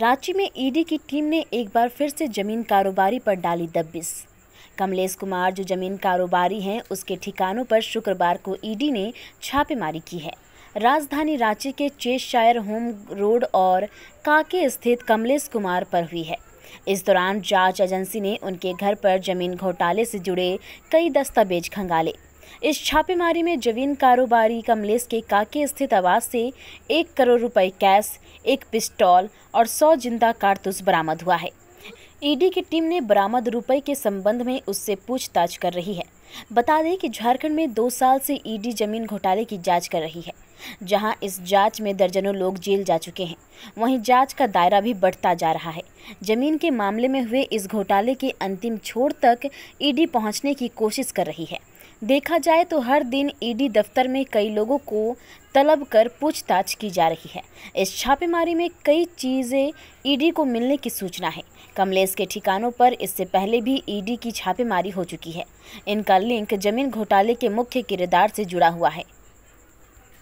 रांची में ईडी की टीम ने एक बार फिर से जमीन कारोबारी पर डाली दबिस कमलेश कुमार जो जमीन कारोबारी हैं उसके ठिकानों पर शुक्रवार को ईडी ने छापेमारी की है राजधानी रांची के चेशायर होम रोड और काके स्थित कमलेश कुमार पर हुई है इस दौरान जांच एजेंसी ने उनके घर पर जमीन घोटाले से जुड़े कई दस्तावेज खंगाले इस छापेमारी में जवीन कारोबारी कमलेश के काके स्थित आवास से एक करोड़ रुपए कैश एक पिस्टॉल और सौ जिंदा कारतूस बरामद हुआ है ईडी की टीम ने बरामद रुपए के संबंध में उससे पूछताछ कर रही है बता दें कि झारखंड में दो साल से ईडी जमीन घोटाले की जांच कर रही है जहां इस जांच में दर्जनों लोग जेल जा चुके हैं वहीं जांच का दायरा भी बढ़ता जा रहा है जमीन के मामले में हुए इस घोटाले के अंतिम छोर तक ईडी पहुंचने की कोशिश कर रही है देखा जाए तो हर दिन ईडी e दफ्तर में कई लोगों को तलब कर पूछताछ की जा रही है इस छापेमारी में कई चीज़ें ईडी e को मिलने की सूचना है कमलेश के ठिकानों पर इससे पहले भी ईडी e की छापेमारी हो चुकी है इनका लिंक जमीन घोटाले के मुख्य किरदार से जुड़ा हुआ है